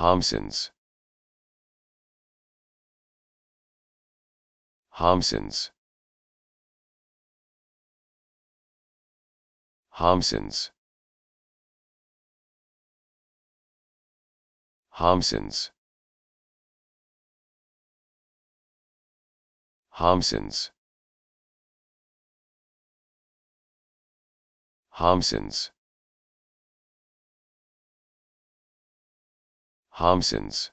Homson's. Homson's. Homson's. Homson's. Homson's. Homson's. Homson's.